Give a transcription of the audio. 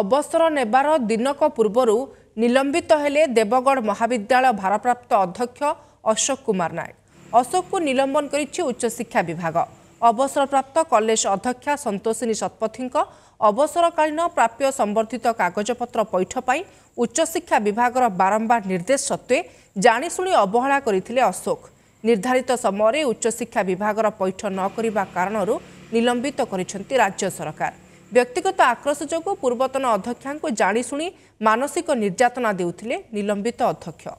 ଅବସର ନେବାର ଦିନକ ପୂର୍ବରୁ ନିଲମ୍ବିତ ହେଲେ ଦେବଗଡ଼ ମହାବିଦ୍ୟାଳୟ ଭାରପ୍ରାପ୍ତ ଅଧ୍ୟକ୍ଷ ଅଶୋକ କୁମାର ନାୟକ ଅଶୋକକୁ ନିଲମ୍ବନ କରିଛି ଉଚ୍ଚଶିକ୍ଷା ବିଭାଗ ଅବସରପ୍ରାପ୍ତ କଲେଜ ଅଧ୍ୟକ୍ଷା ସନ୍ତୋଷିନୀ ଶତପଥୀଙ୍କ ଅବସରକାଳୀନ ପ୍ରାପ୍ୟ ସମ୍ବର୍ଦ୍ଧିତ କାଗଜପତ୍ର ପୈଠ ପାଇଁ ଉଚ୍ଚଶିକ୍ଷା ବିଭାଗର ବାରମ୍ବାର ନିର୍ଦ୍ଦେଶ ସତ୍ତ୍ୱେ ଜାଣିଶୁଣି ଅବହେଳା କରିଥିଲେ ଅଶୋକ ନିର୍ଦ୍ଧାରିତ ସମୟରେ ଉଚ୍ଚଶିକ୍ଷା ବିଭାଗର ପୈଠ ନ କରିବା କାରଣରୁ ନିଲମ୍ବିତ କରିଛନ୍ତି ରାଜ୍ୟ ସରକାର ବ୍ୟକ୍ତିଗତ ଆକ୍ରୋଶ ଯୋଗୁଁ ପୂର୍ବତନ ଅଧ୍ୟକ୍ଷାଙ୍କୁ ଜାଣିଶୁଣି ମାନସିକ ନିର୍ଯାତନା ଦେଉଥିଲେ ନିଲମ୍ବିତ ଅଧ୍ୟକ୍ଷ